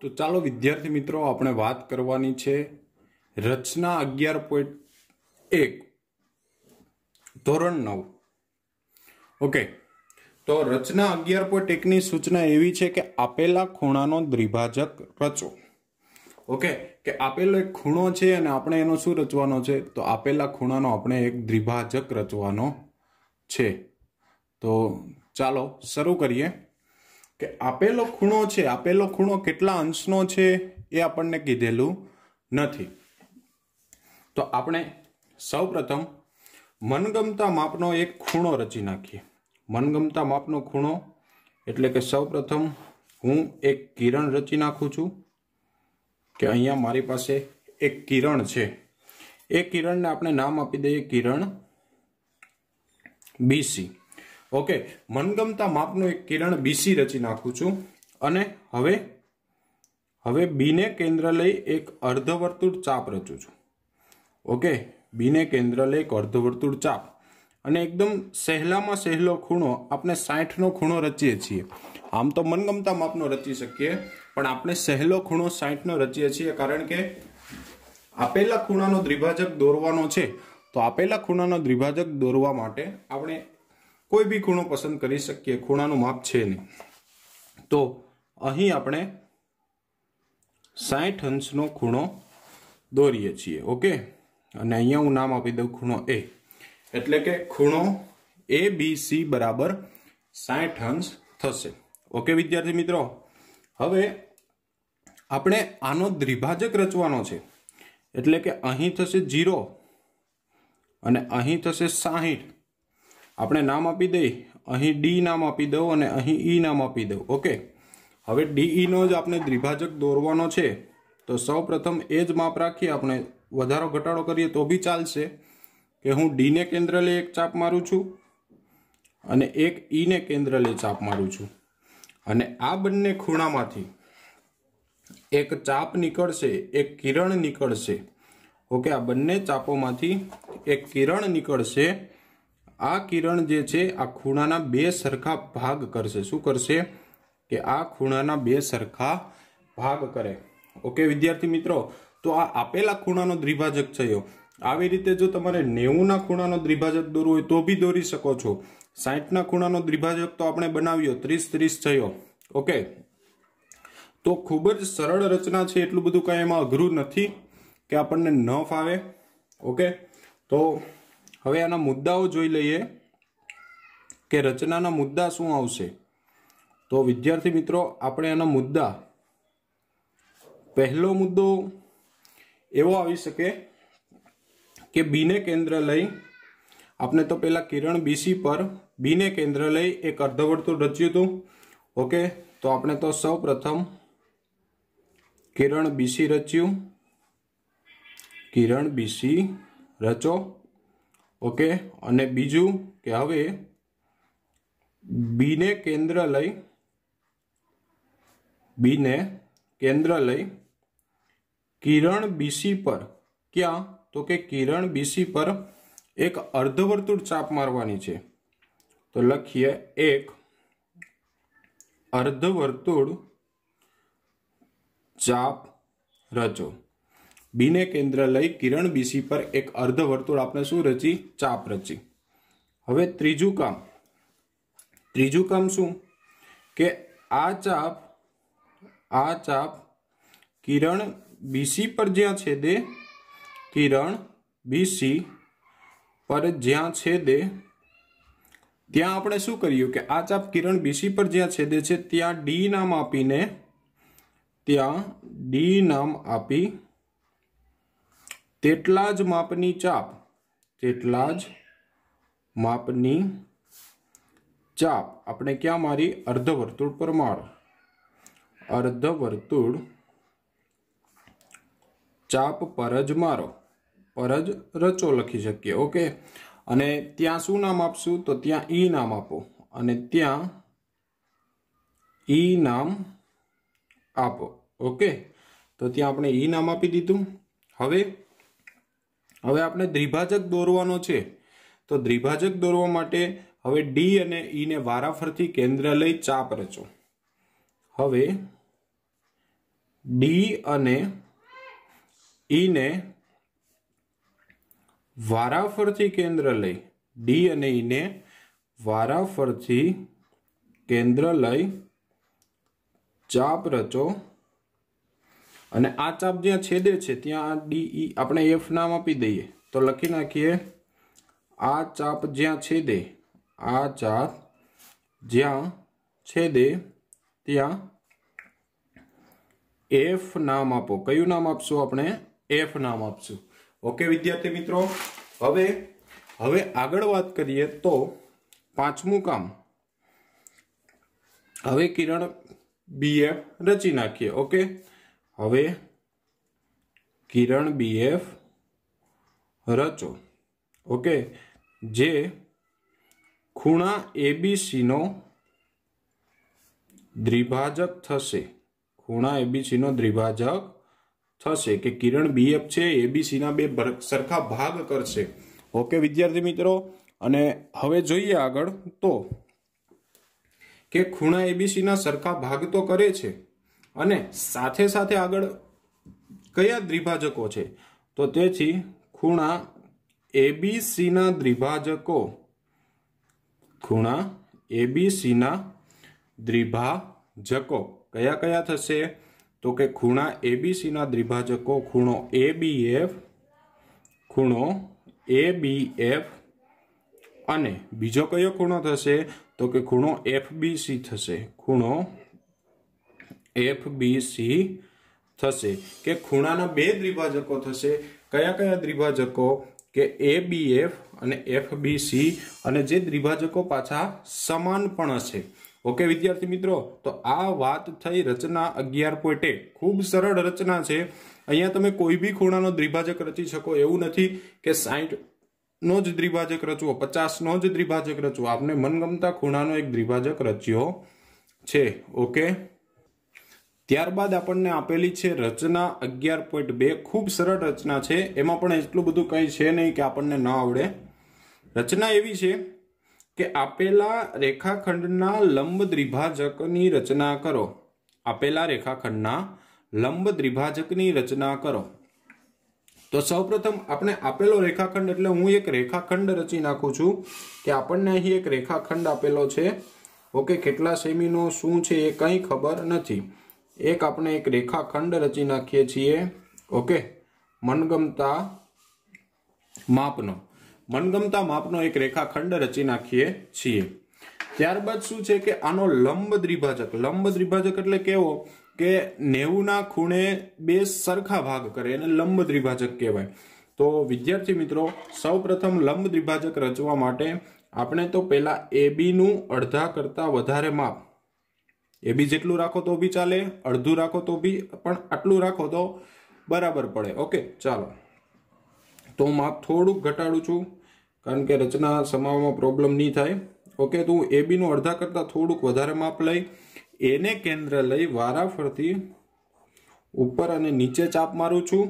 તો ચાલો વિદ્યાર્થી મિત્રો આપણે વાત કરવાની છે રચના અગિયાર પોઈન્ટ એક ધોરણ નવ ઓકે તો રચના અગિયાર પોઈન્ટ એકની સૂચના એવી છે કે આપેલા ખૂણાનો દ્વિભાજક રચો ઓકે કે આપેલો એક ખૂણો છે અને આપણે એનો શું રચવાનો છે તો આપેલા ખૂણાનો આપણે એક દ્વિભાજક રચવાનો છે તો ચાલો શરૂ કરીએ કે આપેલો ખૂણો છે આપેલો ખૂણો કેટલા અંશનો છે એ આપણને કીધેલું નથી તો આપણે સૌપ્રથમ મનગમતા માપનો એક ખૂણો રચી નાખીએ મનગમતા માપનો ખૂણો એટલે કે સૌપ્રથમ હું એક કિરણ રચી નાખું છું કે અહીંયા મારી પાસે એક કિરણ છે એ કિરણને આપણે નામ આપી દઈએ કિરણ બીસી ઓકે મનગમતા માપનું એક કિરણ બીસી રચી નાખું છું અને હવે હવે બીને કેન્દ્ર લઈ એક અર્ધવર્તુળ ચાપ રચું છું ઓકે બીને કેન્દ્ર લઈ એક અર્ધવર્તુળ ચાપ અને એકદમ સહેલામાં સહેલો ખૂણો આપણે સાઠનો ખૂણો રચીએ છીએ આમ તો મનગમતા માપનો રચી શકીએ પણ આપણે સહેલો ખૂણો સાઠનો રચીએ છીએ કારણ કે આપેલા ખૂણાનો દ્વિભાજક દોરવાનો છે તો આપેલા ખૂણાનો દ્વિભાજક દોરવા માટે આપણે કોઈ બી ખૂણો પસંદ કરી શકીએ ખૂણાનું માપ છે નહીં તો અહીં આપણે સાઠ અંશનો ખૂણો દોરીએ છીએ ઓકે અને અહીંયા હું નામ આપી દઉં ખૂણો એ એટલે કે ખૂણો એ બી સી બરાબર સાઠ અંશ થશે ઓકે વિદ્યાર્થી મિત્રો હવે આપણે આનો દ્વિભાજક રચવાનો છે એટલે કે અહીં થશે જીરો અને અહીં થશે સાહીઠ આપણે નામ આપી દઈ અહીં ડી નામ આપી દઉં અને અહીં ઈ નામ આપી દઉં ઓકે હવે ડીઈનો જ આપણે દ્વિભાજક દોરવાનો છે તો સૌ પ્રથમ એ જ માપ રાખીએ આપણે વધારો ઘટાડો કરીએ તો બી ચાલશે કે હું ડીને કેન્દ્ર લઈ એક ચાપ મારું છું અને એક ઈને કેન્દ્ર લઈ ચાપ મારું છું અને આ બંને ખૂણામાંથી એક ચાપ નીકળશે એક કિરણ નીકળશે ઓકે આ બંને ચાપોમાંથી એક કિરણ નીકળશે આ કિરણ જે છે આ ખૂણાના બે સરખા ભાગ કરશે શું કરશે કે આ ખૂણાના બે સરખા ભાગ કરે ઓકે વિદ્યાર્થી મિત્રો તો આ આપેલા ખૂણાનો દ્વિભાજક થયો આવી રીતે જો તમારે નેવુંના ખૂણાનો દ્વિભાજક દોરવો હોય તો બી દોરી શકો છો સાહીઠના ખૂણાનો દ્વિભાજક તો આપણે બનાવ્યો ત્રીસ ત્રીસ થયો ઓકે તો ખૂબ જ સરળ રચના છે એટલું બધું કાંઈ એમાં અઘરું નથી કે આપણને ન ફાવે ઓકે તો હવે આના મુદ્દાઓ જોઈ લઈએ કે રચનાના મુદ્દા શું આવશે તો વિદ્યાર્થી મિત્રો આપણે આના મુદ્દા પહેલો મુદ્દો એવો આવી શકે કે બીને કેન્દ્ર લઈ આપણે તો પહેલાં કિરણ બીસી પર બીને કેન્દ્ર લઈ એક અર્ધવર્તુળ રચ્યું હતું ઓકે તો આપણે તો સૌ કિરણ બીસી રચ્યું કિરણ બીસી રચો ઓકે અને બીજું કે હવે બીને કેન્દ્ર લઈ બીને કેન્દ્ર લઈ કિરણ બીસી પર ક્યાં તો કે કિરણ બીસી પર એક અર્ધવર્તુળ ચાપ મારવાની છે તો લખીએ એક અર્ધવર્તુળ ચાપ રચો બીને કેન્દ્ર લઈ કિરણ બીસી પર એક અર્ધ વર્તુળ આપણે શું રચી ચાપ રચી હવે ત્રીજું કામ ત્રીજું કામ શું કે આ ચાપ આ ચાપ કિરણ બીસી પર જ્યાં છેદે કિરણ બીસી પર જ્યાં છેદે ત્યાં આપણે શું કર્યું કે આ ચાપ કિરણ બીસી પર જ્યાં છેદે છે ત્યાં ડી નામ આપીને ત્યાં ડી નામ આપી તેટલા જ માપની ચાપ તેટલા જ માપની ચાપ આપણે ક્યાં મારી અર્ધવર્તુળ પર માર અર્ધવર્તુળ ચાપ પર જ મારો પર જ રચો લખી શકીએ ઓકે અને ત્યાં શું નામ આપશું તો ત્યાં ઈ નામ આપો અને ત્યાં ઈ નામ આપો ઓકે તો ત્યાં આપણે ઈ નામ આપી દીધું હવે હવે આપણે દ્વિભાજક દોરવાનો છે તો દ્વિભાજક દોરવા માટે હવે ડી અને ઈને e વારાફરથી કેન્દ્ર લઈ ચાપ રચો હવે ડી અને ઈને e વારાફરથી કેન્દ્ર લઈ ડી અને ઈને e વારાફરથી કેન્દ્ર લઈ ચાપ રચો અને આ ચાપ જ્યાં છેદે છે ત્યાં ડીઈ e આપણે એફ નામ આપી દઈએ તો લખી નાખીએ આ ચાપ જ્યાં છેદે આ ચાપ જ્યાં છેદે ત્યાં એફ નામ આપો કયું નામ આપશું આપણે એફ નામ આપશું ઓકે વિદ્યાર્થી મિત્રો હવે હવે આગળ વાત કરીએ તો પાંચમું કામ હવે કિરણ બીએફ રચી નાખીએ ઓકે હવે કિરણ બીએફ રચો ઓકે જે ખૂણા એબીસીનો દ્વિભાજક થશે ખૂણા એબીસીનો દ્વિભાજક થશે કે કિરણ બીએફ છે એબીસીના બે સરખા ભાગ કરશે ઓકે વિદ્યાર્થી મિત્રો અને હવે જોઈએ આગળ તો કે ખૂણા એબીસીના સરખા ભાગ તો કરે છે અને સાથે સાથે આગળ કયા દ્વિભાજકો છે તો તેથી ખૂણા એબીસીના દ્વિભાજકો ખૂણા એબીસીના દ્વિભાજકો કયા કયા થશે તો કે ખૂણા એબીસીના દ્વિભાજકો ખૂણો એબીએફ ખૂણો એબીએફ અને બીજો કયો ખૂણો થશે તો કે ખૂણો એફબીસી થશે ખૂણો એફ બી સી થશે કે ખૂણાના બે દ્વિભાજકો થશે કયા કયા દ્વિભાજકો કે એ બી એફ અને એફ બી સી અને જે દ્વિભાજકો પાછા સમાન પણ હશે ઓકે વિદ્યાર્થી મિત્રો તો આ વાત થઈ રચના અગિયાર પોઈન્ટ એક ખૂબ સરળ રચના છે અહીંયા તમે કોઈ બી ખૂણાનો દ્વિભાજક રચી શકો એવું નથી કે સાઠ નો જ દ્વિભાજક રચવો પચાસનો જ દ્વિભાજક રચવો આપને મનગમતા ખૂણાનો એક દ્વિભાજક રચ્યો છે ઓકે ત્યારબાદ આપણને આપેલી છે રચના અગિયાર પોઈન્ટ બે ખૂબ સરળ રચના છે એમાં પણ એટલું બધું કંઈ છે નહીં કે આપણને ન આવડે રચના એવી છે કે આપેલા રેખાખંડના લંબ દ્વિભાજકની રચના કરો આપેલા રેખાખંડના લંબ દ્વિભાજકની રચના કરો તો સૌપ્રથમ આપણે આપેલો રેખાખંડ એટલે હું એક રેખાખંડ રચી નાખું છું કે આપણને અહીં એક રેખાખંડ આપેલો છે ઓકે કેટલા સેમીનો શું છે એ કંઈ ખબર નથી એક આપણે એક રેખાખંડ રચી નાખીએ છીએ ઓકે મનગમતા માપનો મનગમતા માપનો એક રેખાખંડ રચી નાખીએ છીએ ત્યારબાદ શું છે કે આનો લંબ દ્વિભાજક લંબ દ્વિભાજક એટલે કેવો કે નેવુંના ખૂણે બે સરખા ભાગ કરે એને લંબ દ્વિભાજક કહેવાય તો વિદ્યાર્થી મિત્રો સૌપ્રથમ લંબ દ્વિભાજક રચવા માટે આપણે તો પહેલાં એ બીનું અડધા કરતાં વધારે માપ એ બી જેટલું રાખો તો બી ચાલે અડધું રાખો તો બી પણ આટલું રાખો તો બરાબર પડે ઓકે ચાલો તો હું માપ થોડુંક ઘટાડું છું કારણ કે રચના સમાવવામાં પ્રોબ્લેમ નહીં થાય ઓકે તો હું એ બીનું અડધા કરતાં થોડુંક વધારે માપ લઈ એને કેન્દ્ર લઈ વારાફરથી ઉપર અને નીચે ચાપ મારું છું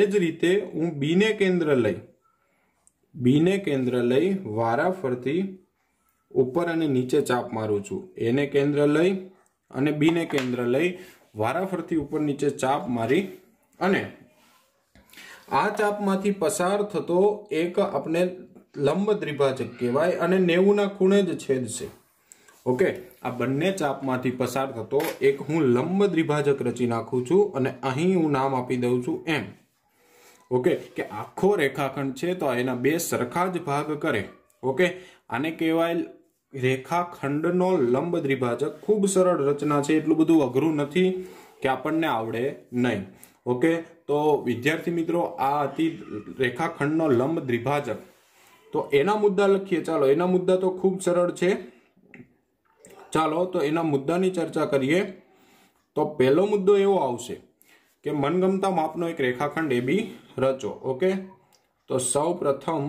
એ જ રીતે હું બીને કેન્દ્ર લઈ બીને કેન્દ્ર લઈ વારાફરથી ઉપર અને નીચે ચાપ મારું છું એને કેન્દ્ર લઈ અને બીને કેન્દ્ર લઈ વારાફરથી ઉપર નીચે ચાપ મારી અને આ ચાપમાંથી પસાર થતો એક આપણે લંબ દ્વિભાજક કહેવાય અને નેવુંના ખૂણે જ છેદશે ઓકે આ બંને ચાપમાંથી પસાર થતો એક હું લંબ દ્વિભાજક રચી નાખું છું અને અહીં હું નામ આપી દઉં છું એમ ઓકે કે આખો રેખાખંડ છે તો એના બે સરખા જ ભાગ કરે ઓકે આને કહેવાય રેખાખંડનો લંબ દ્વિભાજક ખૂબ સરળ રચના છે એટલું બધું અઘરું નથી કે આપણને આવડે નહીં ઓકે તો વિદ્યાર્થી મિત્રો આ હતી રેખાખંડનો લંબ દ્વિભાજક તો એના મુદ્દા લખીએ ચાલો એના મુદ્દા તો ખૂબ સરળ છે ચાલો તો એના મુદ્દાની ચર્ચા કરીએ તો પહેલો મુદ્દો એવો આવશે કે મનગમતા માપનો એક રેખાખંડ એ બી રચો ઓકે તો સૌ પ્રથમ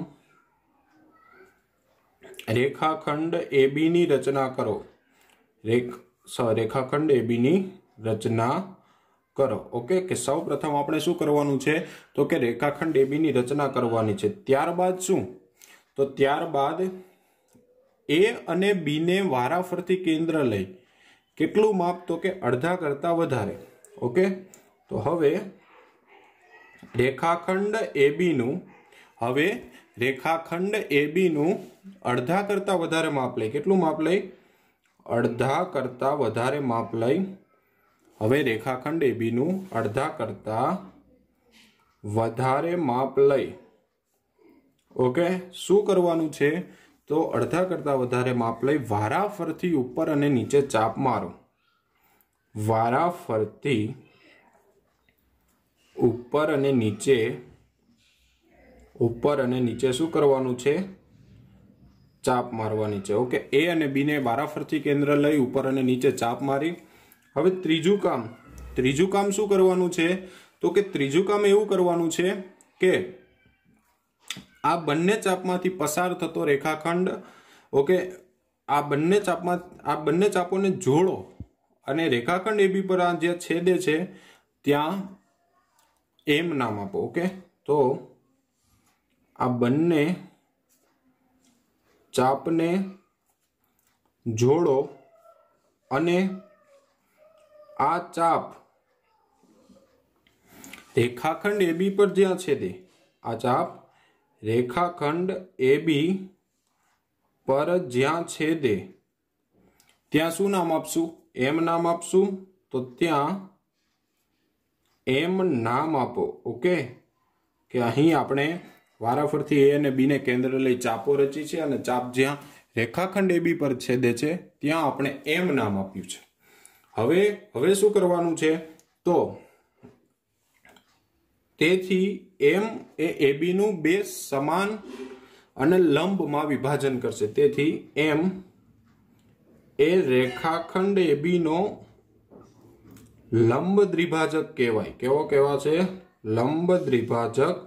રેખાખંડ એબીની રચના કરો રેખ રેખાખંડ એબીની રચના કરો ઓકે કે સૌ પ્રથમ આપણે શું કરવાનું છે તો કે રેખાખંડ એબીની રચના કરવાની છે ત્યારબાદ શું તો ત્યારબાદ એ અને બીને વારાફરતી કેન્દ્ર લઈ કેટલું માપ તો કે અડધા કરતાં વધારે ઓકે તો હવે રેખાખંડ એબીનું હવે રેખાખંડ એબીનું અડધા કરતાં વધારે માપ લઈ કેટલું માપ લઈ અડધા કરતાં વધારે માપ લઈ હવે રેખાખંડ એબીનું અડધા કરતાં વધારે માપ લઈ ઓકે શું કરવાનું છે તો અડધા કરતાં વધારે માપ લઈ વારાફરથી ઉપર અને નીચે ચાપ મારો વારાફરતી ઉપર અને નીચે ઉપર અને નીચે શું કરવાનું છે ચાપ મારવાની છે ઓકે એ અને બીને બારાફરથી કેન્દ્ર લઈ ઉપર અને નીચે ચાપ મારી હવે ત્રીજું કામ ત્રીજું કામ શું કરવાનું છે તો કે ત્રીજું કામ એવું કરવાનું છે કે આ બંને ચાપમાંથી પસાર થતો રેખાખંડ ઓકે આ બંને ચાપમાં આ બંને ચાપોને જોડો અને રેખાખંડ એબી પર આ જે છેદે છે ત્યાં એમ નામ આપો ઓકે તો આ બંને ચાપને જોડો અને આ ચાપ રેખાખંડ એબી પર જ્યાં છે તે આ ચાપ રેખાખંડ એબી પર જ્યાં છે છેદે ત્યાં શું નામ આપશું એમ નામ આપશું તો ત્યાં એમ નામ આપો ઓકે કે અહીં આપણે વારાફરતી એ અને બીને કેન્દ્ર લઈ ચાપો રચી છે અને ચાપ જ્યાં રેખાખંડ એબી પર છેદે છે ત્યાં આપણે એમ નામ આપ્યું છે હવે હવે શું કરવાનું છે તો તેથી એમ એ એબીનું બે સમાન અને લંબમાં વિભાજન કરશે તેથી એમ એ રેખાખંડ એબીનો લંબ દ્વિભાજક કહેવાય કેવો કહેવાશે લંબ દ્વિભાજક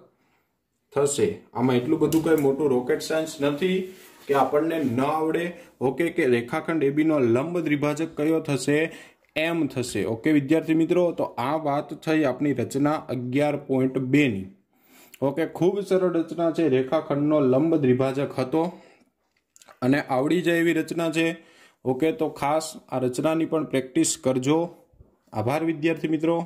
થશે આમાં એટલું બધું કંઈ મોટું રોકેટ સાયન્સ નથી કે આપણને ન આવડે ઓકે કે રેખાખંડ એબીનો લંબ દ્વિભાજક કયો થશે એમ થશે ઓકે વિદ્યાર્થી મિત્રો તો આ વાત થઈ આપણી રચના અગિયાર પોઈન્ટ બેની ઓકે ખૂબ સરળ રચના છે રેખાખંડનો લંબ દ્વિભાજક હતો અને આવડી જાય એવી રચના છે ઓકે તો ખાસ આ રચનાની પણ પ્રેક્ટિસ કરજો આભાર વિદ્યાર્થી મિત્રો